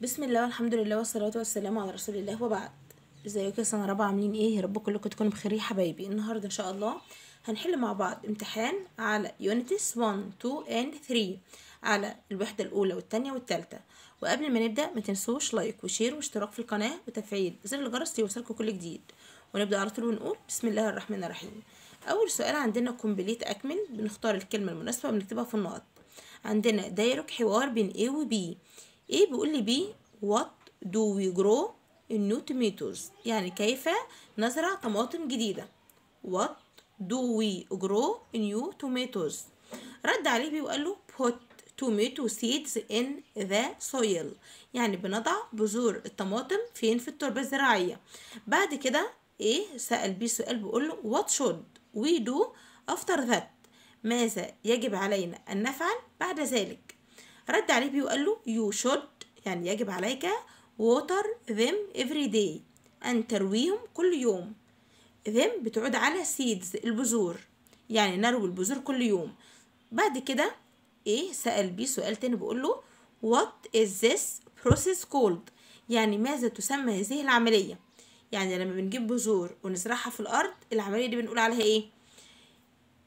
بسم الله والحمد لله والصلاة والسلام على رسول الله وبعد ازيكم يا سنة رابعة عاملين ايه يا رب كلكم تكونوا بخير يا حبايبي النهاردة ان شاء الله هنحل مع بعض امتحان على يونتس 1 2 اند 3 على الوحدة الأولى والتانية والتالتة وقبل ما نبدأ ما تنسوش لايك وشير واشتراك في القناة وتفعيل زر الجرس ليوصلكم كل جديد ونبدأ على طول ونقول بسم الله الرحمن الرحيم أول سؤال عندنا كومبليت أكمل بنختار الكلمة المناسبة وبنكتبها في النقط عندنا دايرك حوار بين A و B ايه بيقول لي بي وات دو وي جرو النيو توميتوز يعني كيف نزرع طماطم جديدة وات دو وي جرو new توميتوز رد عليه بي وقال له put tomato seeds in the soil يعني بنضع بذور الطماطم فين في التربة الزراعية بعد كده ايه سأل بيه سؤال بيقول له what should we do after that ماذا يجب علينا أن نفعل بعد ذلك رد عليه بي وقال له you should يعني يجب عليك water them every day أن ترويهم كل يوم them بتعود على seeds البذور يعني نروي البذور كل يوم بعد كده ايه سأل بيه سؤال تاني بيقول له what is this process called يعني ماذا تسمى هذه العملية يعني لما بنجيب بذور ونزرعها في الأرض العملية دي بنقول عليها ايه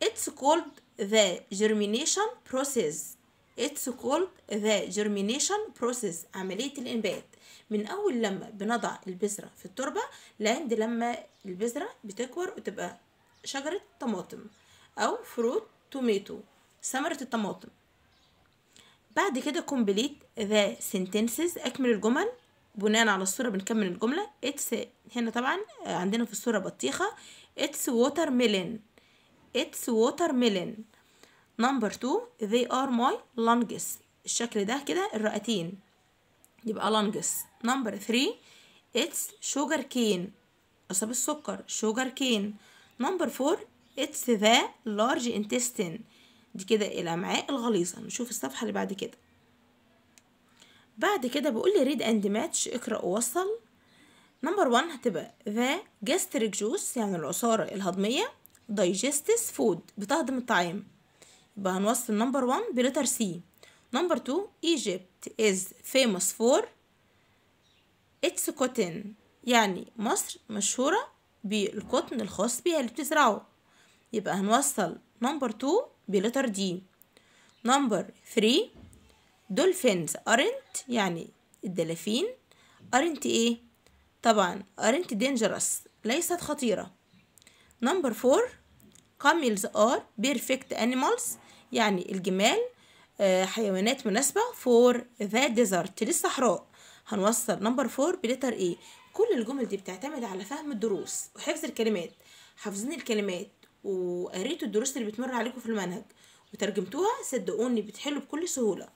it's called the germination process It's called the germination process عملية الإنبات من أول لما بنضع البذرة في التربة لعند لما البذرة بتكبر وتبقى شجرة طماطم أو فروت tomato ثمرة الطماطم بعد كده complete the sentences أكمل الجمل بناء على الصورة بنكمل الجملة it's هنا طبعا عندنا في الصورة بطيخة it's watermelon it's watermelon نمبر 2 they are my lunges الشكل ده كده الرئتين يبقى lunges نمبر 3 it's sugar cane قصب السكر sugar cane نمبر 4 it's the large intestine دي كده الامعاء الغليظه نشوف الصفحه اللي بعد كده بعد كده بقول لي read and match اقرا ووصل نمبر 1 هتبقى the gastric juice يعني العصاره الهضميه digestes food بتهضم الطعام يبقى هنوصل نمبر 1 بلتر سي نمبر 2 ايجيبت از فيموس فور اتس كوتن يعني مصر مشهورة بالقطن الخاص بيها اللي بتزرعه يبقى هنوصل نمبر 2 بلتر دي نمبر 3 دولفينز ارنت يعني الدلافين ارنت ايه طبعا ارنت دينجرس ليست خطيرة نمبر 4 كاميلز ار بيرفكت انيمالز يعني الجمال آه، حيوانات مناسبة فور ذا ديزرت للصحراء هنوصل نمبر فور بلتر ايه كل الجمل دي بتعتمد على فهم الدروس وحفظ الكلمات حافظين الكلمات وقريتوا الدروس اللي بتمر عليكم في المنهج وترجمتوها صدقوني بتحلوا بكل سهولة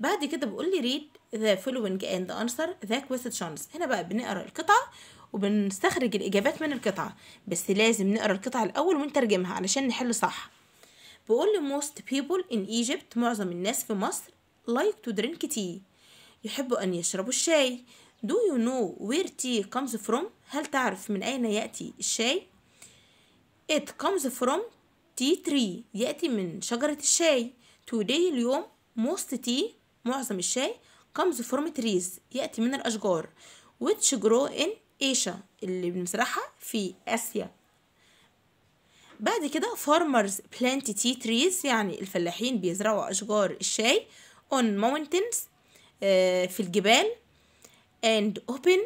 بعد كده بقول لي ريد the following and answer the questions هنا بقى بنقرا القطعة وبنستخرج الإجابات من القطعة بس لازم نقرا القطعة الأول ونترجمها علشان نحل صح بقول most people in Egypt معظم الناس في مصر like to drink tea يحبوا أن يشربوا الشاي Do you know where tea comes from؟ هل تعرف من أين يأتي الشاي؟ It comes from tea tree يأتي من شجرة الشاي Today اليوم most tea معظم الشاي comes from trees يأتي من الأشجار which grow in Asia اللي بنزرعها في آسيا بعد كده farmers plant tea trees يعني الفلاحين بيزرعوا أشجار الشاي on mountains آه، في الجبال and open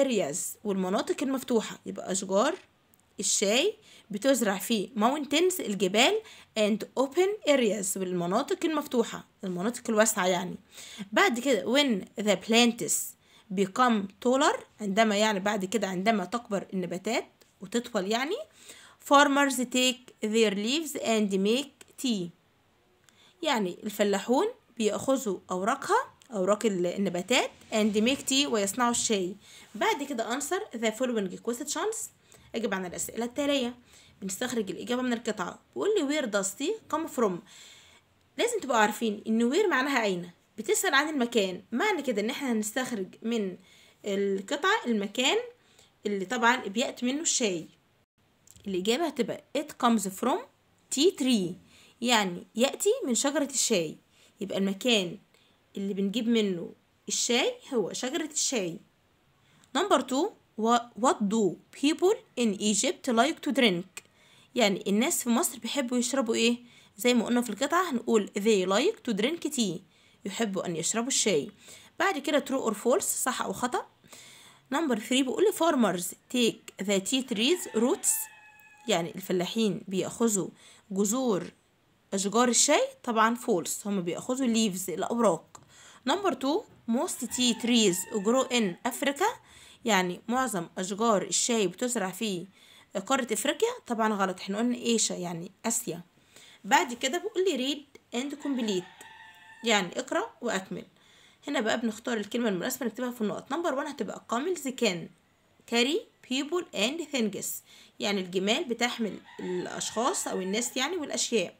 areas والمناطق المفتوحة يبقى أشجار الشاي بتزرع في mountains الجبال and open areas والمناطق المفتوحة المناطق الواسعة يعني بعد كده when the plants become taller عندما يعني بعد كده عندما تكبر النباتات وتطول يعني farmers take their leaves and make tea يعني الفلاحون بيأخذوا أوراقها أوراق النباتات and make tea ويصنعوا الشاي بعد كده answer the following questions أجب عن الأسئلة التالية بنستخرج الإجابة من القطعة بيقول لي where does tea come from لازم تبقوا عارفين إن where معناها أين بتسأل عن المكان معنى كده إن إحنا هنستخرج من القطعة المكان اللي طبعا بيأتي منه الشاي الإجابة هتبقى it comes from tea tree يعني يأتي من شجرة الشاي يبقى المكان اللي بنجيب منه الشاي هو شجرة الشاي نمبر two what do people in Egypt like to drink يعني الناس في مصر بيحبوا يشربوا ايه زي ما قلنا في القطعة هنقول they like to drink tea يحبوا أن يشربوا الشاي بعد كده true or false صح أو خطأ نمبر three بيقول farmers take the tea trees roots يعني الفلاحين بيأخذوا جذور أشجار الشاي طبعا فولس هم بيأخذوا ليفز الأوراق نمبر تو موست تي تريز جرو إن أفريكا يعني معظم أشجار الشاي بتزرع في قارة أفريقيا طبعا غلط احنا قلنا إيشا يعني آسيا بعد كده بقول لي ريد أند كومبليت يعني اقرأ وأكمل هنا بقى بنختار الكلمة المناسبة نكتبها في النقط نمبر 1 هتبقى كامل زي كان كاري people and things يعني الجمال بتحمل الأشخاص أو الناس يعني والأشياء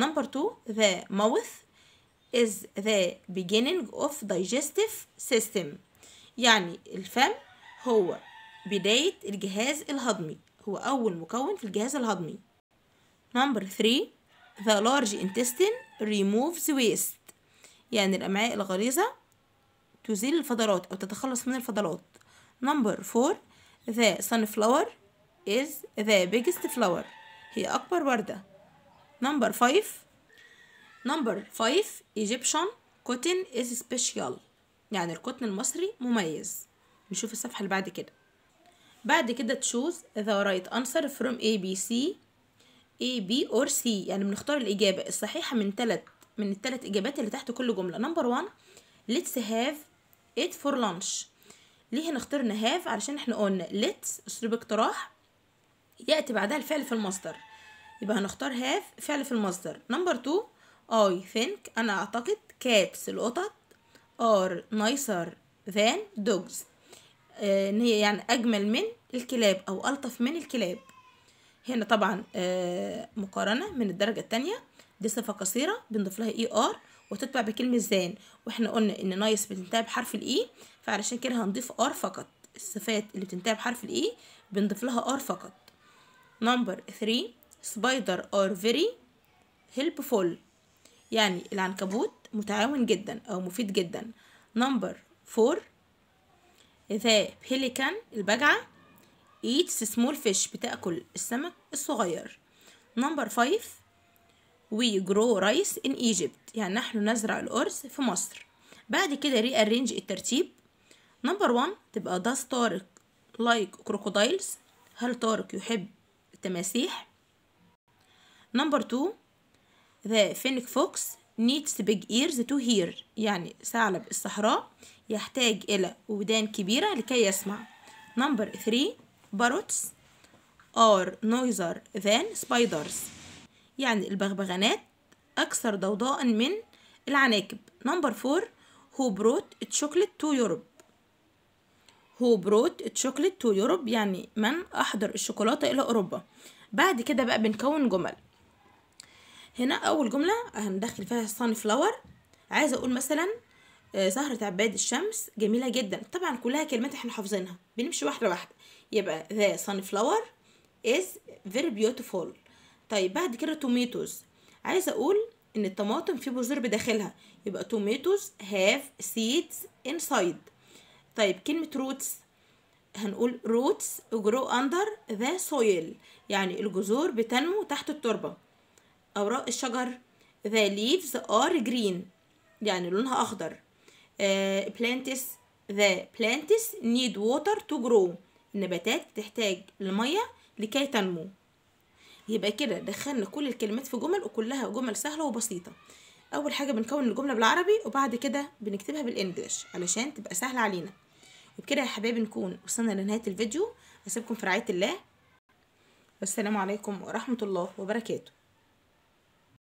number two the mouth is the beginning of digestive system يعني الفم هو بداية الجهاز الهضمي هو أول مكون في الجهاز الهضمي number three the large intestine removes waste يعني الأمعاء الغليظة تزيل الفضلات أو تتخلص من الفضلات number four The sunflower is the biggest flower هي أكبر وردة number five number five Egyptian cotton is special يعني القطن المصري مميز نشوف الصفحة اللي بعد كده بعد كده choose the right answer from A B C A B or C يعني بنختار الإجابة الصحيحة من تلت من التلت إجابات اللي تحت كل جملة number one let's have it for lunch ليه هنا اخترنا هاف علشان احنا قلنا ليتس اسلوب اقتراح ياتي بعدها الفعل في المصدر يبقى هنختار هاف فعل في المصدر نمبر 2 اي ثينك انا اعتقد كاتس القطط ار نايسر ذان دوجز ان هي يعني اجمل من الكلاب او الطف من الكلاب هنا طبعا آه مقارنه من الدرجه الثانيه دي صفه قصيره بنضيف لها اي e ار وتتبع بكلمه زان واحنا قلنا ان نايس بتنتهي بحرف الاي e. فعلشان كده هنضيف ار فقط الصفات اللي بتنتهي بحرف الاي e بنضيف لها ار فقط نمبر 3 سبايدر ار فيري هيلبفول يعني العنكبوت متعاون جدا او مفيد جدا نمبر 4 ذا بيليكان البجعه ايتس سمول فيش بتاكل السمك الصغير نمبر 5 وي جرو رايس ان ايجيبت يعني نحن نزرع الارز في مصر بعد كده ريارينج الترتيب نمبر 1 تبقى داس طارق لايك كروكودايلز هل طارق يحب التماسيح نمبر 2 ذا فينك فوكس نيدس بيج ايرز تو هير يعني ثعلب الصحراء يحتاج إلى ودان كبيرة لكي يسمع نمبر 3 باروتس ار نويزر ذان سبايدرز يعني البغبغانات أكثر ضوضاء من العناكب نمبر 4 هو بروت chocolate تو يوروب هو بروت الشوكليت تو يوروب يعني من أحضر الشوكولاتة إلى أوروبا بعد كده بقى بنكون جمل هنا أول جملة هندخل فيها صن فلاور عايزة أقول مثلا سهرة آه، عباد الشمس جميلة جدا طبعا كلها كلمات احنا حافظينها بنمشي واحدة واحدة يبقى the sunflower is very beautiful طيب بعد كده tomatoes عايزة أقول إن الطماطم في بذور بداخلها يبقى tomatoes have seeds inside طيب كلمة روتس هنقول روتس grow under the soil يعني الجذور بتنمو تحت التربة أوراق الشجر the leaves are green يعني لونها أخضر uh, آه، plants the plants need water to grow النباتات تحتاج المية لكي تنمو يبقى كده دخلنا كل الكلمات في جمل وكلها جمل سهلة وبسيطة أول حاجة بنكون الجملة بالعربي وبعد كده بنكتبها بالإنجلش علشان تبقى سهلة علينا وبكده يا حبايبي نكون وصلنا لنهايه الفيديو اسيبكم في رعايه الله والسلام عليكم ورحمه الله وبركاته